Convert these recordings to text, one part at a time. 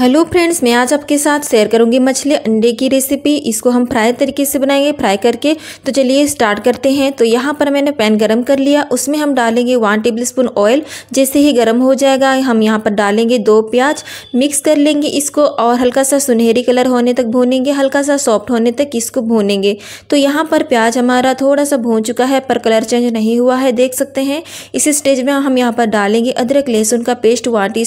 hello friends मैं आज आपके साथ शेयर करूंगी मछली अंडे की रेसिपी इसको हम फ्राई तरीके से बनाएंगे फ्राई करके तो चलिए स्टार्ट करते हैं तो यहाँ पर मैंने पैन गरम कर लिया उसमें हम डालेंगे वन टेबलस्पून ऑयल जैसे ही गरम हो जाएगा हम यहाँ पर डालेंगे दो प्याज मिक्स कर लेंगे इसको और हल्का सा सुनहरी कलर होने तक भूनेंगे हल्का सा सॉफ्ट होने तक इसको भूनेंगे तो यहाँ पर प्याज हमारा थोड़ा सा भून चुका है पर कलर चेंज नहीं हुआ है देख सकते हैं इस स्टेज में हम यहाँ पर डालेंगे अदरक लहसुन का पेस्ट वन टी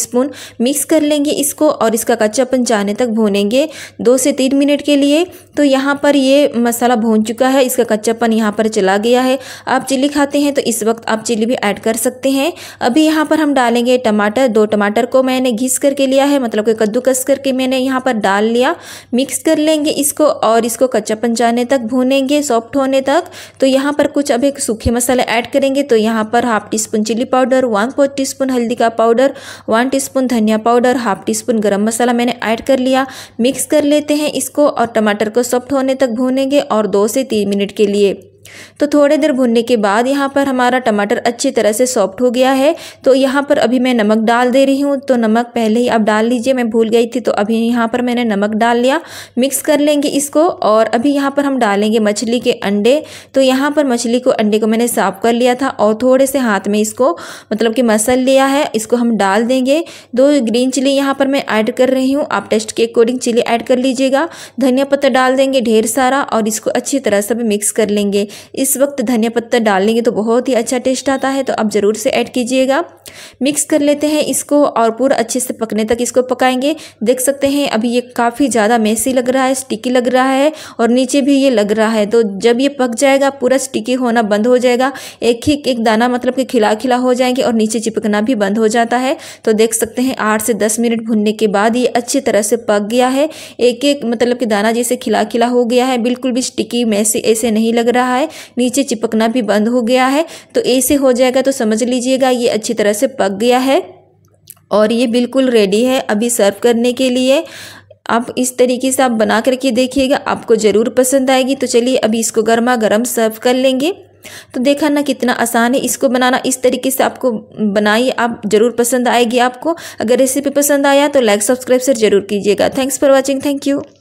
मिक्स कर लेंगे इसको और इसका कच्चापन जाने तक भूनेंगे दो से तीन मिनट के लिए तो यहाँ पर ये मसाला भून चुका है इसका कच्चापन यहाँ पर चला गया है आप चिल्ली खाते हैं तो इस वक्त आप चिली भी ऐड कर सकते हैं अभी यहाँ पर हम डालेंगे टमाटर दो टमाटर को मैंने घिस करके लिया है मतलब कि कद्दूकस करके मैंने यहाँ पर डाल लिया मिक्स कर लेंगे इसको और इसको कच्चापन जाने तक भूनेंगे सॉफ्ट होने तक तो यहाँ पर कुछ अभी सूखे मसाले ऐड करेंगे तो यहाँ पर half teaspoon chili powder one four teaspoon हल्दी का पाउडर वन टी स्पून धनिया powder half teaspoon garam masala मैंने ऐड कर लिया मिक्स कर लेते हैं इसको और टमाटर को सॉफ्ट होने तक भूनेंगे और दो से तीन मिनट के लिए तो थोड़ी देर भुनने के बाद यहाँ पर हमारा टमाटर अच्छी तरह से सॉफ्ट हो गया है तो यहाँ पर अभी मैं नमक डाल दे रही हूँ तो नमक पहले ही आप डाल लीजिए मैं भूल गई थी तो अभी यहाँ पर मैंने नमक डाल लिया मिक्स कर लेंगे इसको और अभी यहाँ पर हम डालेंगे मछली के अंडे तो यहाँ पर मछली को अंडे को मैंने साफ़ कर लिया था और थोड़े से हाथ में इसको मतलब कि मसल लिया है इसको हम डाल देंगे दो ग्रीन चिली यहाँ पर मैं ऐड कर रही हूँ आप टेस्ट के अकॉर्डिंग चिली ऐड कर लीजिएगा धनिया पत्ता डाल देंगे ढेर सारा और इसको अच्छी तरह से मिक्स कर लेंगे इस वक्त धनिया पत्ता डालेंगे तो बहुत ही अच्छा टेस्ट आता है तो आप ज़रूर से ऐड कीजिएगा मिक्स कर लेते हैं इसको और पूरा अच्छे से पकने तक इसको पकाएंगे देख सकते हैं अभी ये काफ़ी ज़्यादा मेसी लग रहा है स्टिकी लग रहा है और नीचे भी ये लग रहा है तो जब ये पक जाएगा पूरा स्टिकी होना बंद हो जाएगा एक ही एक दाना मतलब कि खिला खिला हो जाएंगे और नीचे चिपकना भी बंद हो जाता है तो देख सकते हैं आठ से दस मिनट भुनने के बाद ये अच्छी तरह से पक गया है एक एक मतलब कि दाना जैसे खिला खिला हो गया है बिल्कुल भी स्टिकी मैसे ऐसे नहीं लग रहा है नीचे चिपकना भी बंद हो गया है तो ऐसे हो जाएगा तो समझ लीजिएगा ये अच्छी तरह से से पक गया है और ये बिल्कुल रेडी है अभी सर्व करने के लिए आप इस तरीके से आप बना करके देखिएगा आपको ज़रूर पसंद आएगी तो चलिए अभी इसको गर्मा गर्म सर्व कर लेंगे तो देखा ना कितना आसान है इसको बनाना इस तरीके से आपको बनाइए आप ज़रूर पसंद आएगी आपको अगर रेसिपी पसंद आया तो लाइक सब्सक्राइब सर जरूर कीजिएगा thanks for watching thank you